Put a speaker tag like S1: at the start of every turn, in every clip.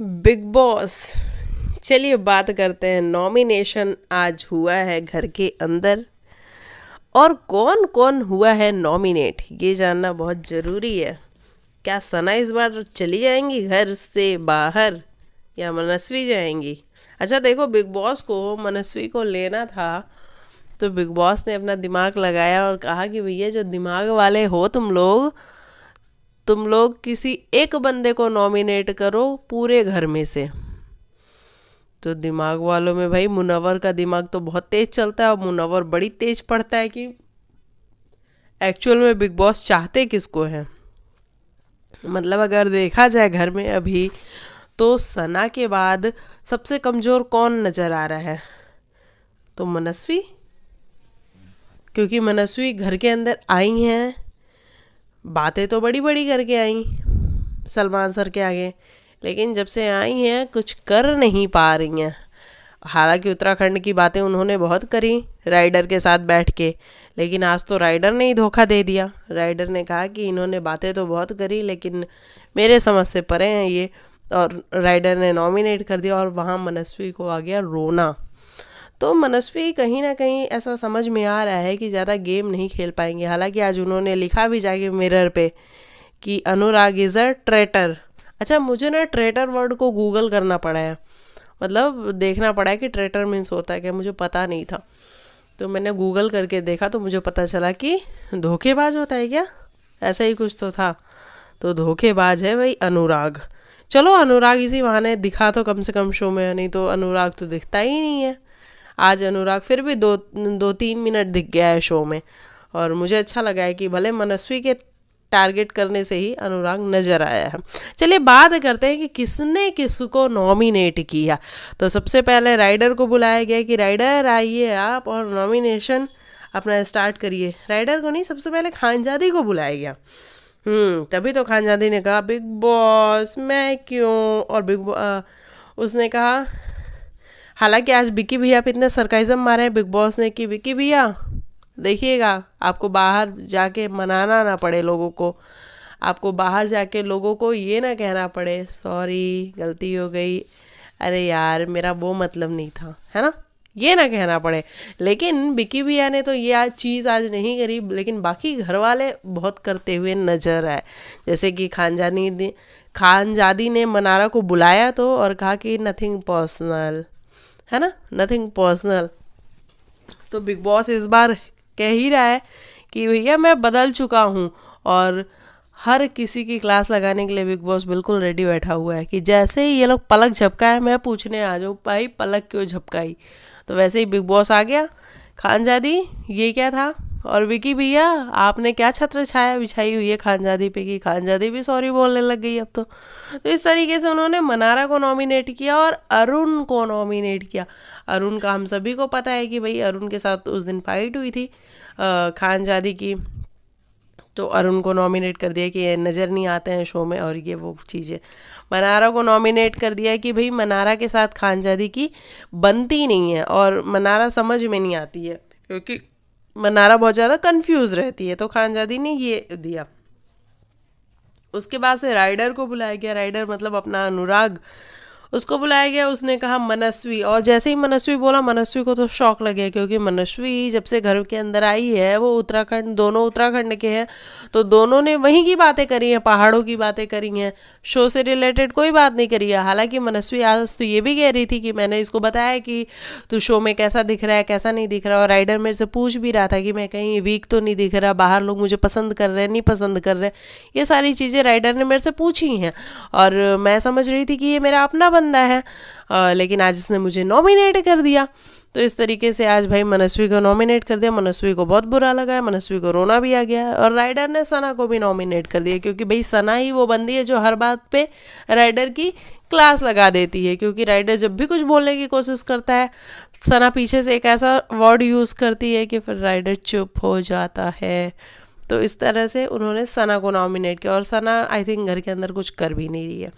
S1: big boss चलिए बात करते हैं नॉमिनेशन आज हुआ है घर के अंदर और कौन कौन हुआ है नॉमिनेट ये जानना बहुत ज़रूरी है क्या सना इस बार चली जाएंगी घर से बाहर या मनस्वी जाएंगी अच्छा देखो बिग बॉस को मनस्वी को लेना था तो बिग बॉस ने अपना दिमाग लगाया और कहा कि भैया जो दिमाग वाले हो तुम लोग तुम लोग किसी एक बंदे को नॉमिनेट करो पूरे घर में से तो दिमाग वालों में भाई मुनवर का दिमाग तो बहुत तेज चलता है और मुनवर बड़ी तेज पढ़ता है कि एक्चुअल में बिग बॉस चाहते किसको है मतलब अगर देखा जाए घर में अभी तो सना के बाद सबसे कमज़ोर कौन नज़र आ रहा है तो मनस्वी क्योंकि मनस्वी घर के अंदर आई हैं बातें तो बड़ी बड़ी करके आई सलमान सर के आगे लेकिन जब से आई हैं कुछ कर नहीं पा रही हैं हालांकि उत्तराखंड की बातें उन्होंने बहुत करी राइडर के साथ बैठ के लेकिन आज तो राइडर ने ही धोखा दे दिया राइडर ने कहा कि इन्होंने बातें तो बहुत करी लेकिन मेरे समझ से परे हैं ये और राइडर ने नॉमिनेट कर दिया और वहाँ मनस्वी को आ गया रोना तो मनस्वी कहीं ना कहीं ऐसा समझ में आ रहा है कि ज़्यादा गेम नहीं खेल पाएंगे हालांकि आज उन्होंने लिखा भी जाके मिरर पे कि अनुराग इज़ अ ट्रेटर अच्छा मुझे ना ट्रेटर वर्ड को गूगल करना पड़ा है मतलब देखना पड़ा है कि ट्रेटर मीन्स होता है क्या मुझे पता नहीं था तो मैंने गूगल करके देखा तो मुझे पता चला कि धोखेबाज होता है क्या ऐसा ही कुछ तो था तो धोखेबाज है भाई अनुराग चलो अनुराग इसी बहाने दिखा तो कम से कम शो में नहीं तो अनुराग तो दिखता ही नहीं है आज अनुराग फिर भी दो दो तीन मिनट दिख गया है शो में और मुझे अच्छा लगा है कि भले मनस्वी के टारगेट करने से ही अनुराग नजर आया है चलिए बात करते हैं कि किसने किसको नॉमिनेट किया तो सबसे पहले राइडर को बुलाया गया कि राइडर आइए आप और नॉमिनेशन अपना स्टार्ट करिए राइडर को नहीं सबसे पहले खानजादी को बुलाया गया हम्म, तभी तो खानजादी ने कहा बिग बॉस मैं क्यों और बिग बॉ उसने कहा हालांकि आज बिकी भैया पर इतना सरकाइज़म मारे हैं बिग बॉस ने कि बिकी भैया देखिएगा आपको बाहर जाके मनाना ना पड़े लोगों को आपको बाहर जाके लोगों को ये ना कहना पड़े सॉरी गलती हो गई अरे यार मेरा वो मतलब नहीं था है ना ये ना कहना पड़े लेकिन बिकी भैया ने तो ये आज चीज़ आज नहीं करी लेकिन बाकी घर वाले बहुत करते हुए नज़र आए जैसे कि खानजानी खानजादी ने मनारा को बुलाया तो और कहा कि नथिंग पर्सनल है ना नथिंग पर्सनल तो बिग बॉस इस बार कह ही रहा है कि भैया मैं बदल चुका हूँ और हर किसी की क्लास लगाने के लिए बिग बॉस बिल्कुल रेडी बैठा हुआ है कि जैसे ही ये लोग पलक झपकाए मैं पूछने आ जाऊँ भाई पलक क्यों झपकाई तो वैसे ही बिग बॉस आ गया खानजादी ये क्या था और विकी भैया आपने क्या छत्र छाया बिछाई हुई है खानजादी पे की खानजादी भी सॉरी बोलने लग गई अब तो तो इस तरीके से उन्होंने मनारा को नॉमिनेट किया और अरुण को नॉमिनेट किया अरुण का हम सभी को पता है कि भाई अरुण के साथ उस दिन फाइट हुई थी खानजादी की तो अरुण को नॉमिनेट कर दिया कि ये नज़र नहीं आते हैं शो में और ये वो चीज़ें मनारा को नॉमिनेट कर दिया कि भाई मनारा के साथ खानजादी की बनती नहीं है और मनारा समझ में नहीं आती है क्योंकि मनारा बहुत ज़्यादा कंफ्यूज रहती है तो खानजादी ने ये दिया उसके बाद से राइडर को बुलाया गया राइडर मतलब अपना अनुराग उसको बुलाया गया उसने कहा मनस्वी और जैसे ही मनस्वी बोला मनस्वी को तो शौक लगे क्योंकि मनस्वी जब से घर के अंदर आई है वो उत्तराखंड दोनों उत्तराखंड के हैं तो दोनों ने वहीं की बातें करी हैं पहाड़ों की बातें करी हैं शो से रिलेटेड कोई बात नहीं करी है हालांकि मनस्वी आज तो ये भी कह रही थी कि मैंने इसको बताया कि तू शो में कैसा दिख रहा है कैसा नहीं दिख रहा और राइडर मेरे से पूछ भी रहा था कि मैं कहीं वीक तो नहीं दिख रहा बाहर लोग मुझे पसंद कर रहे हैं नहीं पसंद कर रहे ये सारी चीज़ें राइडर ने मेरे से पूछी हैं और मैं समझ रही थी कि ये मेरा अपना बंदा है आ, लेकिन आज इसने मुझे नॉमिनेट कर दिया तो इस तरीके से आज भाई मनस्वी को नॉमिनेट कर दिया मनस्वी को बहुत बुरा लगा है मनस्वी को रोना भी आ गया है और राइडर ने सना को भी नॉमिनेट कर दिया क्योंकि भाई सना ही वो बंदी है जो हर बात पे राइडर की क्लास लगा देती है क्योंकि राइडर जब भी कुछ बोलने की कोशिश करता है सना पीछे से एक ऐसा वर्ड यूज़ करती है कि फिर राइडर चुप हो जाता है तो इस तरह से उन्होंने सना को नॉमिनेट किया और सना आई थिंक घर के अंदर कुछ कर भी नहीं रही है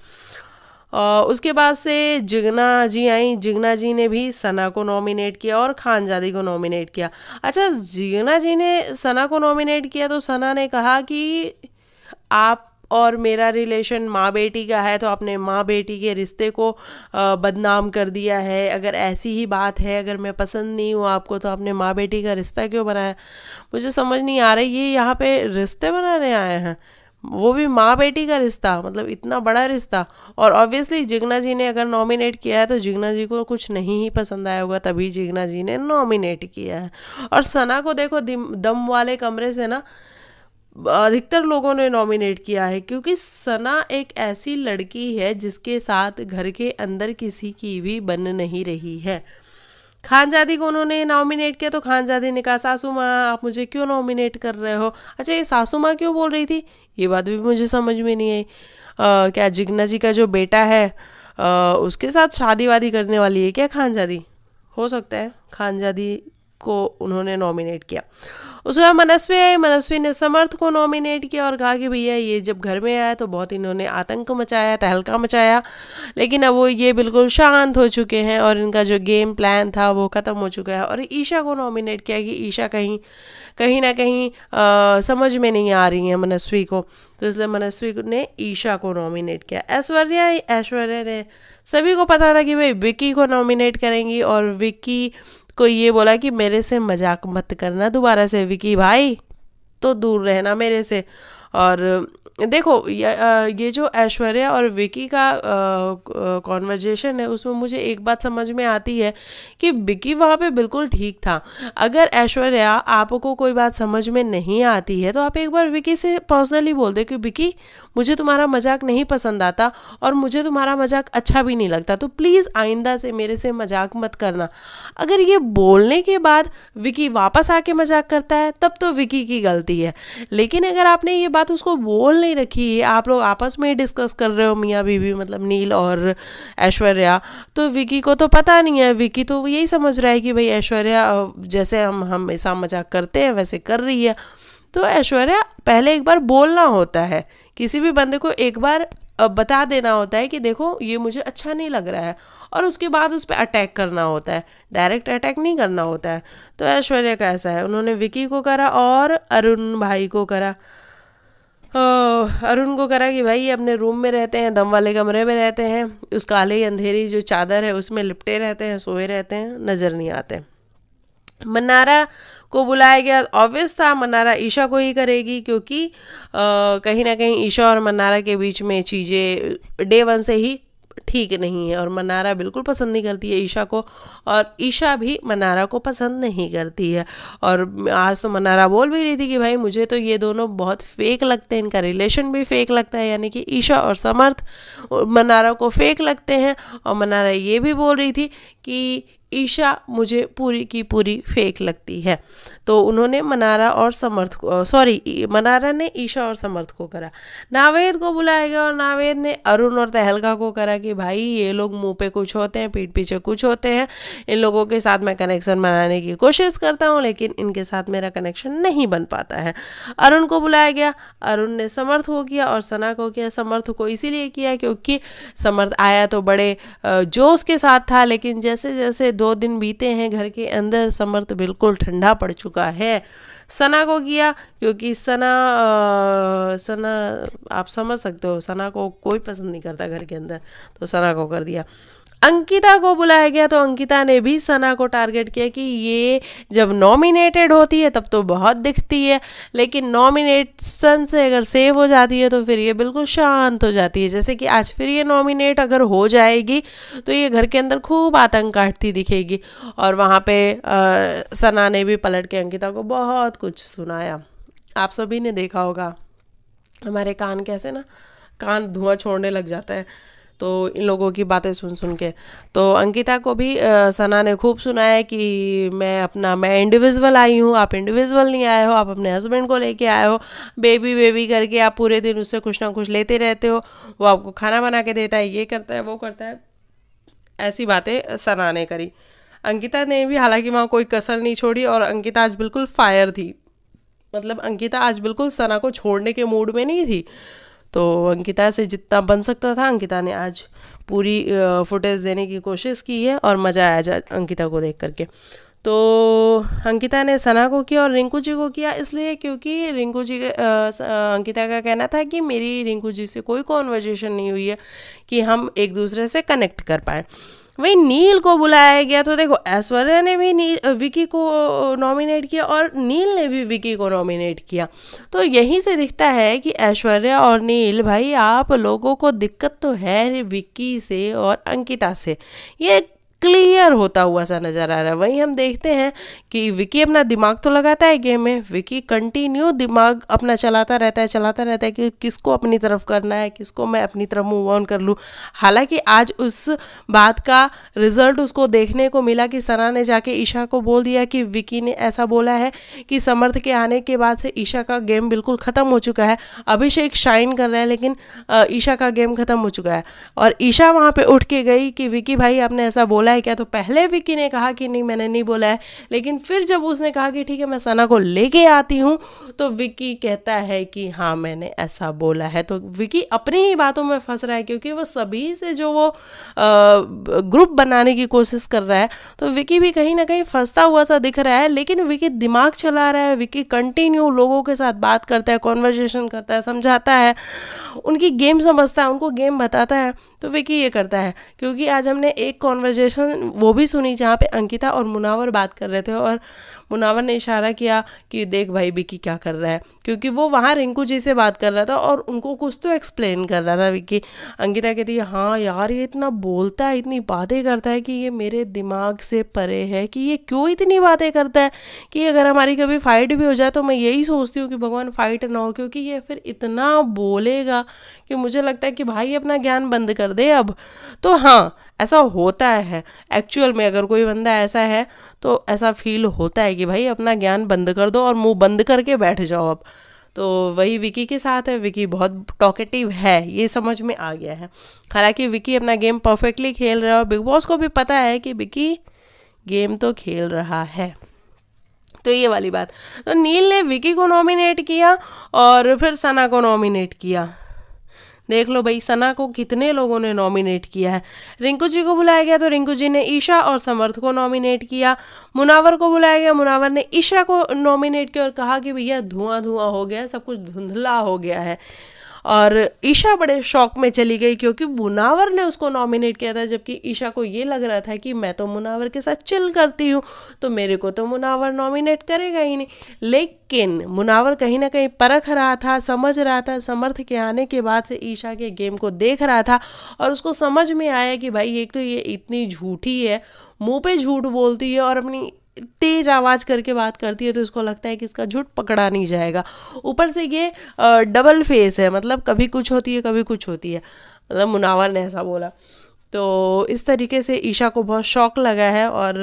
S1: और उसके बाद से जिगना जी आई जिगना जी ने भी सना को नॉमिनेट किया और खानजादी को नॉमिनेट किया अच्छा जिगना जी ने सना को नॉमिनेट किया तो सना ने कहा कि आप और मेरा रिलेशन माँ बेटी का है तो आपने माँ बेटी के रिश्ते को बदनाम कर दिया है अगर ऐसी ही बात है अगर मैं पसंद नहीं हूँ आपको तो आपने माँ बेटी का रिश्ता क्यों बनाया मुझे समझ नहीं आ रही ये यहाँ पे रिश्ते बनाने आए हैं वो भी माँ बेटी का रिश्ता मतलब इतना बड़ा रिश्ता और ऑब्वियसली जिग्ना जी ने अगर नॉमिनेट किया है तो जिग्ना जी को कुछ नहीं ही पसंद आया होगा तभी जिग्ना जी ने नॉमिनेट किया है और सना को देखो दम वाले कमरे से ना अधिकतर लोगों ने नॉमिनेट किया है क्योंकि सना एक ऐसी लड़की है जिसके साथ घर के अंदर किसी की भी बन नहीं रही है खानजादी को उन्होंने नॉमिनेट किया तो खानजादी ने कहा सासू माँ आप मुझे क्यों नॉमिनेट कर रहे हो अच्छा ये सासू माँ क्यों बोल रही थी ये बात भी मुझे समझ में नहीं आई क्या जिग्ना जी का जो बेटा है आ, उसके साथ शादी वादी करने वाली है क्या खानजादी हो सकता है खानजादी को उन्होंने नॉमिनेट किया उसके बाद मनस्वी आई मनस्वी ने समर्थ को नॉमिनेट किया और कहा कि भैया ये जब घर में आया तो बहुत इन्होंने आतंक मचाया तहलका मचाया लेकिन अब वो ये बिल्कुल शांत हो चुके हैं और इनका जो गेम प्लान था वो ख़त्म हो चुका है और ईशा को नॉमिनेट किया कि ईशा कहीं कहीं ना कहीं आ, समझ में नहीं आ रही है मनस्वी को तो इसलिए मनस्वी ने ईशा को नॉमिनेट किया ऐश्वर्या ऐश्वर्या ने सभी को पता था कि भाई विक्की को नॉमिनेट करेंगी और विक्की को ये बोला कि मेरे से मजाक मत करना दोबारा से विकी भाई तो दूर रहना मेरे से और देखो ये जो ऐश्वर्या और विकी का कॉन्वर्जेशन है उसमें मुझे एक बात समझ में आती है कि विकी वहाँ पे बिल्कुल ठीक था अगर ऐश्वर्या आपको कोई बात समझ में नहीं आती है तो आप एक बार विकी से पर्सनली बोल दे कि विकी मुझे तुम्हारा मजाक नहीं पसंद आता और मुझे तुम्हारा मजाक अच्छा भी नहीं लगता तो प्लीज़ आइंदा से मेरे से मजाक मत करना अगर ये बोलने के बाद विकी वापस आके मजाक करता है तब तो विकी की गलती है लेकिन अगर आपने ये बात उसको बोल नहीं रखी आप लोग आपस में ही डिस्कस कर रहे हो मियाँ बीबी मतलब नील और ऐश्वर्या तो विकी को तो पता नहीं है विकी तो यही समझ रहा है कि भाई ऐश्वर्या जैसे हम हम ऐसा मजाक करते हैं वैसे कर रही है तो ऐश्वर्या पहले एक बार बोलना होता है किसी भी बंदे को एक बार बता देना होता है कि देखो ये मुझे अच्छा नहीं लग रहा है और उसके बाद उस पर अटैक करना होता है डायरेक्ट अटैक नहीं करना होता है तो ऐश्वर्या का ऐसा है उन्होंने विकी को करा और अरुण भाई को करा अरुण को करा कि भाई अपने रूम में रहते हैं दम वाले कमरे में रहते हैं उस काले अंधेरी जो चादर है उसमें लिपटे रहते हैं सोए रहते हैं नज़र नहीं आते मनारा को बुलाया गया ऑब्वियस था मनारा ईशा को ही करेगी क्योंकि कहीं ना कहीं ईशा और मनारा के बीच में चीज़ें डे वन से ही ठीक नहीं है और मनारा बिल्कुल पसंद नहीं करती है ईशा को और ईशा भी मनारा को पसंद नहीं करती है और आज तो मनारा बोल भी रही थी कि भाई मुझे तो ये दोनों बहुत फेक लगते हैं इनका रिलेशन भी फेक लगता है यानी कि ईशा और समर्थ मनारा को फेक लगते हैं और मनारा ये भी बोल रही थी कि ईशा मुझे पूरी की पूरी फेक लगती है तो उन्होंने मनारा और समर्थ को सॉरी मनारा ने ईशा और समर्थ को करा नावेद को बुलाया गया और नावेद ने अरुण और तहलका को करा कि भाई ये लोग मुंह पे कुछ होते हैं पीठ पीछे कुछ होते हैं इन लोगों के साथ मैं कनेक्शन बनाने की कोशिश करता हूँ लेकिन इनके साथ मेरा कनेक्शन नहीं बन पाता है अरुण को बुलाया गया अरुण ने समर्थ को किया और सना को किया समर्थ को इसीलिए किया क्योंकि समर्थ आया तो बड़े जोश के साथ था लेकिन जैसे जैसे दो दिन बीते हैं घर के अंदर समर तो बिल्कुल ठंडा पड़ चुका है सना को किया क्योंकि सना आ, सना आप समझ सकते हो सना को कोई पसंद नहीं करता घर के अंदर तो सना को कर दिया अंकिता को बुलाया गया तो अंकिता ने भी सना को टारगेट किया कि ये जब नॉमिनेटेड होती है तब तो बहुत दिखती है लेकिन नॉमिनेशन से अगर सेव हो जाती है तो फिर ये बिल्कुल शांत हो जाती है जैसे कि आज फिर ये नॉमिनेट अगर हो जाएगी तो ये घर के अंदर खूब आतंक काटती दिखेगी और वहाँ पे आ, सना ने भी पलट के अंकिता को बहुत कुछ सुनाया आप सभी ने देखा होगा हमारे कान कैसे ना कान धुआं छोड़ने लग जाता है तो इन लोगों की बातें सुन सुन के तो अंकिता को भी सना ने खूब सुनाया कि मैं अपना मैं इंडिविजुअल आई हूँ आप इंडिविजुअल नहीं आए हो आप अपने हस्बैंड को लेके आए हो बेबी बेबी करके आप पूरे दिन उससे कुछ ना कुछ लेते रहते हो वो आपको खाना बना के देता है ये करता है वो करता है ऐसी बातें सना ने करी अंकिता ने भी हालांकि वहाँ कोई कसर नहीं छोड़ी और अंकिता आज बिल्कुल फायर थी मतलब अंकिता आज बिल्कुल सना को छोड़ने के मूड में नहीं थी तो अंकिता से जितना बन सकता था अंकिता ने आज पूरी फुटेज देने की कोशिश की है और मज़ा आया जा अंकिता को देख करके तो अंकिता ने सना को किया और रिंकू जी को किया इसलिए क्योंकि रिंकू जी आ, अंकिता का कहना था कि मेरी रिंकू जी से कोई कॉन्वर्जेशन नहीं हुई है कि हम एक दूसरे से कनेक्ट कर पाएँ वहीं नील को बुलाया गया तो देखो ऐश्वर्या ने भी नील विकी को नॉमिनेट किया और नील ने भी विकी को नॉमिनेट किया तो यहीं से दिखता है कि ऐश्वर्या और नील भाई आप लोगों को दिक्कत तो है विक्की से और अंकिता से ये क्लियर होता हुआ सा नज़र आ रहा है वहीं हम देखते हैं कि विकी अपना दिमाग तो लगाता है गेम में विकी कंटिन्यू दिमाग अपना चलाता रहता है चलाता रहता है कि किसको अपनी तरफ करना है किसको मैं अपनी तरफ मूव ऑन कर लूँ हालांकि आज उस बात का रिजल्ट उसको देखने को मिला कि सना ने जाके ईशा को बोल दिया कि विकी ने ऐसा बोला है कि समर्थ के आने के बाद से ईशा का गेम बिल्कुल ख़त्म हो चुका है अभिषेक शाइन कर रहा है लेकिन ईशा का गेम ख़त्म हो चुका है और ईशा वहाँ पर उठ के गई कि विकी भाई आपने ऐसा बोला बोला है क्या तो पहले विक्की ने कहा कि नहीं मैंने नहीं बोला है लेकिन फिर जब उसने कहा कि ठीक है मैं सना को लेके आती हूँ तो विक्की कहता है कि हाँ मैंने ऐसा बोला है तो विक्की अपनी ही बातों में फंस रहा है क्योंकि वो सभी से जो वो ग्रुप बनाने की कोशिश कर रहा है तो विक्की भी कहीं ना कहीं फंसता हुआ सा दिख रहा है लेकिन विक्की दिमाग चला रहा है विक्की कंटिन्यू लोगों के साथ बात करता है कॉन्वर्जेशन करता है समझाता है उनकी गेम समझता है उनको गेम बताता है तो विकी ये करता है क्योंकि आज हमने एक कॉन्वर्जेशन डिस्कशन वो भी सुनी जहाँ पे अंकिता और मुनावर बात कर रहे थे और मुनावर ने इशारा किया कि देख भाई विक्की क्या कर रहा है क्योंकि वो वहाँ रिंकू जी से बात कर रहा था और उनको कुछ तो एक्सप्लेन कर रहा था विक्की अंकिता कहती है हाँ यार ये इतना बोलता है इतनी बातें करता है कि ये मेरे दिमाग से परे है कि ये क्यों इतनी बातें करता है कि अगर हमारी कभी फाइट भी हो जाए तो मैं यही सोचती हूँ कि भगवान फाइट ना हो क्योंकि ये फिर इतना बोलेगा कि मुझे लगता है कि भाई अपना ज्ञान बंद कर दे अब तो हाँ ऐसा होता है एक्चुअल में अगर कोई बंदा ऐसा है तो ऐसा फील होता है कि भाई अपना ज्ञान बंद कर दो और मुंह बंद करके बैठ जाओ अब तो वही विकी के साथ है विकी बहुत टॉकेटिव है ये समझ में आ गया है हालांकि विकी अपना गेम परफेक्टली खेल रहा है और बिग बॉस को भी पता है कि विकी गेम तो खेल रहा है तो ये वाली बात तो नील ने विकी को नॉमिनेट किया और फिर सना को नॉमिनेट किया देख लो भाई सना को कितने लोगों ने नॉमिनेट किया है रिंकू जी को बुलाया गया तो रिंकू जी ने ईशा और समर्थ को नॉमिनेट किया मुनावर को बुलाया गया मुनावर ने ईशा को नॉमिनेट किया और कहा कि भैया धुआं धुआं हो गया सब कुछ धुंधला हो गया है और ईशा बड़े शौक में चली गई क्योंकि मुनावर ने उसको नॉमिनेट किया था जबकि ईशा को ये लग रहा था कि मैं तो मुनावर के साथ चिल करती हूँ तो मेरे को तो मुनावर नॉमिनेट करेगा ही नहीं लेकिन मुनावर कहीं ना कहीं परख रहा था समझ रहा था समर्थ के आने के बाद से ईशा के गेम को देख रहा था और उसको समझ में आया कि भाई एक तो ये इतनी झूठी है मुंह पे झूठ बोलती है और अपनी तेज आवाज़ करके बात करती है तो इसको लगता है कि इसका झूठ पकड़ा नहीं जाएगा ऊपर से ये डबल फेस है मतलब कभी कुछ होती है कभी कुछ होती है मतलब मुनावर ने ऐसा बोला तो इस तरीके से ईशा को बहुत शौक लगा है और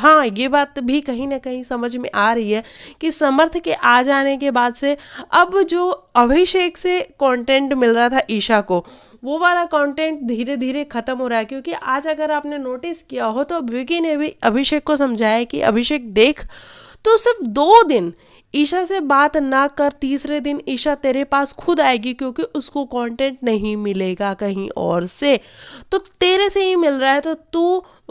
S1: हाँ ये बात भी कहीं ना कहीं समझ में आ रही है कि समर्थ के आ जाने के बाद से अब जो अभिषेक से कंटेंट मिल रहा था ईशा को वो वाला कंटेंट धीरे धीरे ख़त्म हो रहा है क्योंकि आज अगर आपने नोटिस किया हो तो विकी ने भी अभिषेक को समझाया कि अभिषेक देख तो सिर्फ दो दिन ईशा से बात ना कर तीसरे दिन ईशा तेरे पास खुद आएगी क्योंकि उसको कंटेंट नहीं मिलेगा कहीं और से तो तेरे से ही मिल रहा है तो तू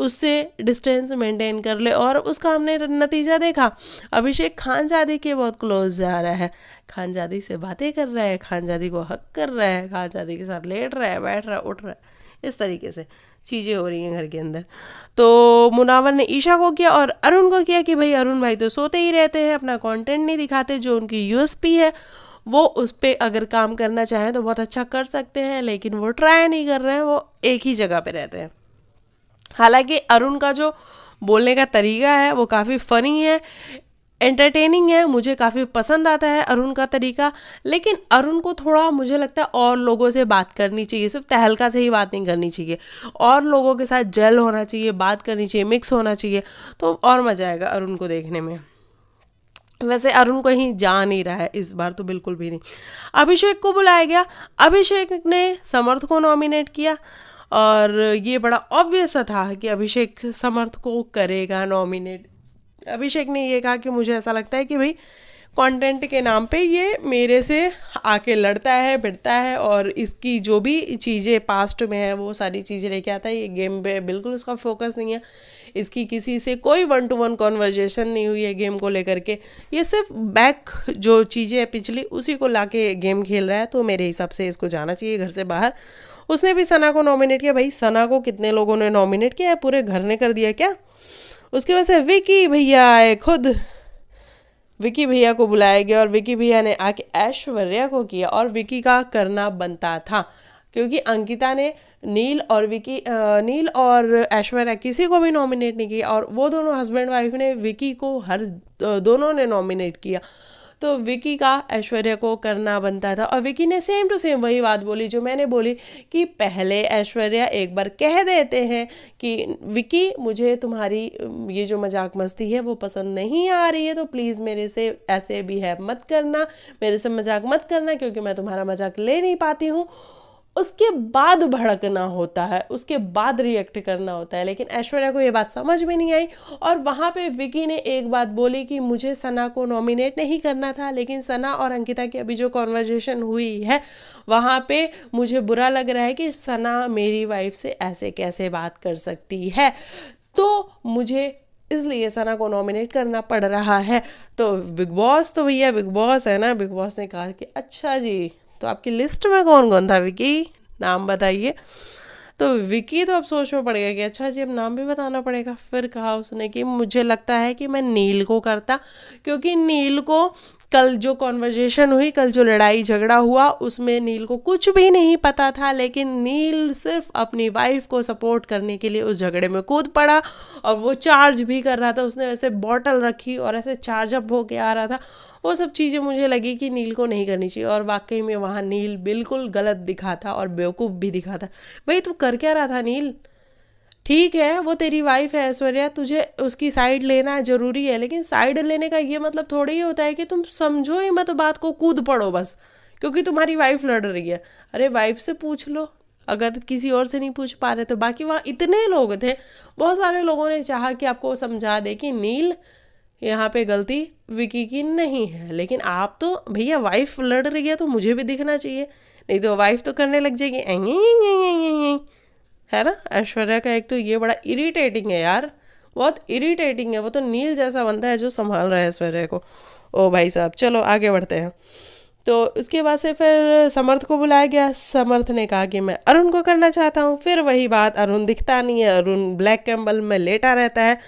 S1: उससे डिस्टेंस मेंटेन कर ले और उसका हमने नतीजा देखा अभिषेक खानजादी के बहुत क्लोज जा रहा है खानजादी से बातें कर रहा है खानजादी को हक कर रहा है खानजादी के साथ लेट रहा है बैठ रहा है उठ रहा है इस तरीके से चीज़ें हो रही हैं घर के अंदर तो मुनावर ने ईशा को किया और अरुण को किया कि भाई अरुण भाई तो सोते ही रहते हैं अपना कंटेंट नहीं दिखाते जो उनकी यूएसपी है वो उस पर अगर काम करना चाहें तो बहुत अच्छा कर सकते हैं लेकिन वो ट्राई नहीं कर रहे हैं वो एक ही जगह पर रहते हैं हालांकि अरुण का जो बोलने का तरीका है वो काफ़ी फ़नी है एंटरटेनिंग है मुझे काफ़ी पसंद आता है अरुण का तरीका लेकिन अरुण को थोड़ा मुझे लगता है और लोगों से बात करनी चाहिए सिर्फ तहलका से ही बात नहीं करनी चाहिए और लोगों के साथ जल होना चाहिए बात करनी चाहिए मिक्स होना चाहिए तो और मज़ा आएगा अरुण को देखने में वैसे अरुण कहीं जा नहीं रहा है इस बार तो बिल्कुल भी नहीं अभिषेक को बुलाया गया अभिषेक ने समर्थ को नॉमिनेट किया और ये बड़ा ऑब्वियस था कि अभिषेक समर्थ को करेगा नॉमिनेट अभिषेक ने ये कहा कि मुझे ऐसा लगता है कि भाई कंटेंट के नाम पे ये मेरे से आके लड़ता है भिड़ता है और इसकी जो भी चीज़ें पास्ट में है वो सारी चीज़ें लेके आता है ये गेम पे बिल्कुल उसका फोकस नहीं है इसकी किसी से कोई वन टू वन कॉन्वर्जेशन नहीं हुई है गेम को लेकर के ये सिर्फ बैक जो चीज़ें हैं पिछली उसी को ला के गेम खेल रहा है तो मेरे हिसाब से इसको जाना चाहिए घर से बाहर उसने भी सना को नॉमिनेट किया भाई सना को कितने लोगों ने नॉमिनेट किया है पूरे घर ने कर दिया क्या उसके बाद से विकी भैया आए खुद विकी भैया को बुलाया गया और विकी भैया ने आके ऐश्वर्या को किया और विकी का करना बनता था क्योंकि अंकिता ने नील और विकी नील और ऐश्वर्या किसी को भी नॉमिनेट नहीं किया और वो दोनों हस्बैंड वाइफ ने विकी को हर दोनों ने नॉमिनेट किया तो विकी का ऐश्वर्या को करना बनता था और विकी ने सेम टू सेम वही बात बोली जो मैंने बोली कि पहले ऐश्वर्या एक बार कह देते हैं कि विकी मुझे तुम्हारी ये जो मजाक मस्ती है वो पसंद नहीं आ रही है तो प्लीज़ मेरे से ऐसे भी है मत करना मेरे से मजाक मत करना क्योंकि मैं तुम्हारा मजाक ले नहीं पाती हूँ उसके बाद भड़कना होता है उसके बाद रिएक्ट करना होता है लेकिन ऐश्वर्या को ये बात समझ में नहीं आई और वहाँ पे विकी ने एक बात बोली कि मुझे सना को नॉमिनेट नहीं करना था लेकिन सना और अंकिता की अभी जो कॉन्वर्जेशन हुई है वहाँ पे मुझे बुरा लग रहा है कि सना मेरी वाइफ से ऐसे कैसे बात कर सकती है तो मुझे इसलिए सना को नॉमिनेट करना पड़ रहा है तो बिग बॉस तो भैया बिग बॉस है ना बिग बॉस ने कहा कि अच्छा जी तो आपकी लिस्ट में कौन कौन था विकी नाम बताइए तो विकी तो अब सोच में पड़ेगा कि अच्छा जी अब नाम भी बताना पड़ेगा फिर कहा उसने कि मुझे लगता है कि मैं नील को करता क्योंकि नील को कल जो कॉन्वर्जेशन हुई कल जो लड़ाई झगड़ा हुआ उसमें नील को कुछ भी नहीं पता था लेकिन नील सिर्फ अपनी वाइफ को सपोर्ट करने के लिए उस झगड़े में कूद पड़ा और वो चार्ज भी कर रहा था उसने वैसे बॉटल रखी और ऐसे चार्जअप होके आ रहा था वो सब चीज़ें मुझे लगी कि नील को नहीं करनी चाहिए और वाकई में वहाँ नील बिल्कुल गलत दिखा था और बेवकूफ़ भी दिखा था भाई तू कर क्या रहा था नील ठीक है वो तेरी वाइफ है ऐश्वर्या तुझे उसकी साइड लेना जरूरी है लेकिन साइड लेने का ये मतलब थोड़ी ही होता है कि तुम समझो ही मत बात को कूद पड़ो बस क्योंकि तुम्हारी वाइफ लड़ रही है अरे वाइफ से पूछ लो अगर किसी और से नहीं पूछ पा रहे तो बाकी वहाँ इतने लोग थे बहुत सारे लोगों ने चाहा कि आपको समझा दे कि नील यहाँ पे गलती विकी की नहीं है लेकिन आप तो भैया वाइफ लड़ रही है तो मुझे भी दिखना चाहिए नहीं तो वाइफ तो करने लग जाएगी है ना ऐश्वर्या का एक तो ये बड़ा इरीटेटिंग है यार बहुत इरीटेटिंग है वो तो नील जैसा बंदा है जो संभाल रहा है ऐश्वर्या को ओ भाई साहब चलो आगे बढ़ते हैं तो उसके बाद से फिर समर्थ को बुलाया गया समर्थ ने कहा कि मैं अरुण को करना चाहता हूँ फिर वही बात अरुण दिखता नहीं है अरुण ब्लैक कैम्बल में लेटा रहता है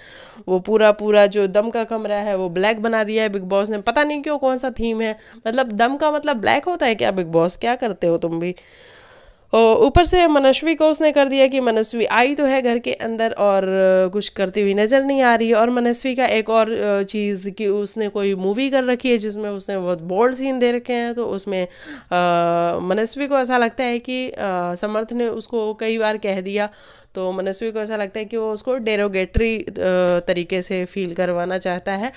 S1: वो पूरा पूरा जो दम का कमरा है वो ब्लैक बना दिया है बिग बॉस ने पता नहीं क्यों कौन सा थीम है मतलब दम का मतलब ब्लैक होता है क्या बिग बॉस क्या करते हो तुम भी और ऊपर से मनस्वी को उसने कर दिया कि मनस्वी आई तो है घर के अंदर और कुछ करती हुई नज़र नहीं आ रही और मनस्वी का एक और चीज़ कि उसने कोई मूवी कर रखी है जिसमें उसने बहुत बोल्ड सीन दे रखे हैं तो उसमें आ, मनस्वी को ऐसा लगता है कि आ, समर्थ ने उसको कई बार कह दिया तो मनस्वी को ऐसा लगता है कि वो उसको डेरोगेटरी तरीके से फील करवाना चाहता है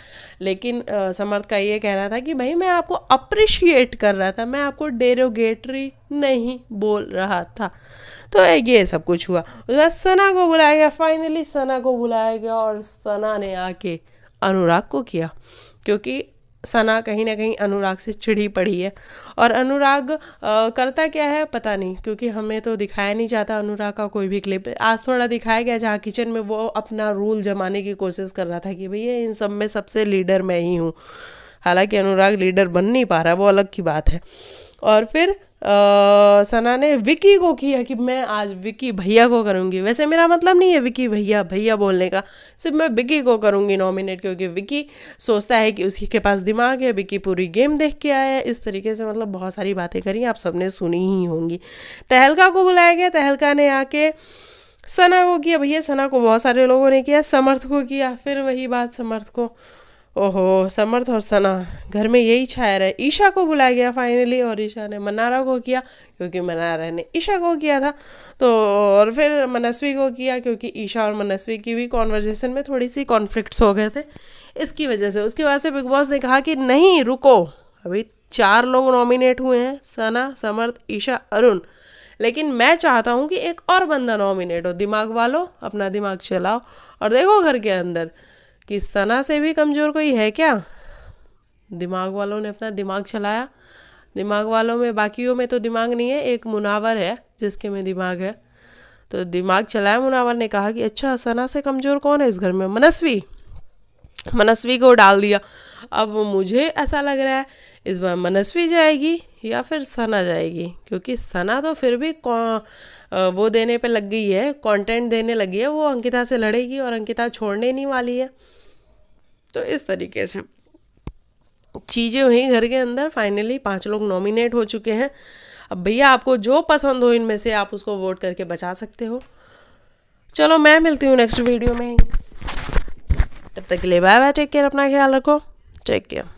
S1: लेकिन समर्थ का ये कहना था कि भाई मैं आपको अप्रिशिएट कर रहा था मैं आपको डेरोगेटरी नहीं बोल रहा था तो ये सब कुछ हुआ उसके बाद सना को बुलाया गया फाइनली सना को बुलाया गया और सना ने आके अनुराग को किया क्योंकि सना कहीं ना कहीं अनुराग से चिढ़ी पड़ी है और अनुराग आ, करता क्या है पता नहीं क्योंकि हमें तो दिखाया नहीं जाता अनुराग का कोई भी क्लिप आज थोड़ा दिखाया गया जहाँ किचन में वो अपना रूल जमाने की कोशिश कर रहा था कि भैया इन सब में सबसे लीडर मैं ही हूँ हालांकि अनुराग लीडर बन नहीं पा रहा वो अलग की बात है और फिर आ, सना ने विकी को किया कि मैं आज विकी भैया को करूँगी वैसे मेरा मतलब नहीं है विकी भैया भैया बोलने का सिर्फ मैं विकी को करूँगी नॉमिनेट क्योंकि विकी सोचता है कि उसी के पास दिमाग है विकी पूरी गेम देख के आया है इस तरीके से मतलब बहुत सारी बातें करी आप सबने सुनी ही होंगी तहलका को बुलाया गया तहलका ने आके सना को किया भैया सना को बहुत सारे लोगों ने किया समर्थ को किया फिर वही बात समर्थ को ओहो समर्थ और सना घर में यही छाया रहे ईशा को बुलाया गया फाइनली और ईशा ने मनारा को किया क्योंकि मनारा ने ईशा को किया था तो और फिर मनस्वी को किया क्योंकि ईशा और मनस्वी की भी कॉन्वर्जेसन में थोड़ी सी कॉन्फ्लिक्ट्स हो गए थे इसकी वजह से उसके बाद से बिग बॉस ने कहा कि नहीं रुको अभी चार लोग नॉमिनेट हुए हैं सना समर्थ ईशा अरुण लेकिन मैं चाहता हूँ कि एक और बंदा नॉमिनेट हो दिमाग वालो अपना दिमाग चलाओ और देखो घर के अंदर कि सना से भी कमज़ोर कोई है क्या दिमाग वालों ने अपना दिमाग चलाया दिमाग वालों में बाकियों में तो दिमाग नहीं है एक मुनावर है जिसके में दिमाग है तो दिमाग चलाया मुनावर ने कहा कि अच्छा सना से कमज़ोर कौन है इस घर में मनस्वी मनस्वी को डाल दिया अब मुझे ऐसा लग रहा है इस बार मनस्वी जाएगी या फिर सना जाएगी क्योंकि सना तो फिर भी वो देने पे लग गई है कंटेंट देने लगी है वो अंकिता से लड़ेगी और अंकिता छोड़ने नहीं वाली है तो इस तरीके से चीज़ें हुई घर के अंदर फाइनली पांच लोग नॉमिनेट हो चुके हैं अब भैया आपको जो पसंद हो इनमें से आप उसको वोट करके बचा सकते हो चलो मैं मिलती हूँ नेक्स्ट वीडियो में तक के लिए बाय बाय टेक केयर अपना ख्याल रखो टेक केयर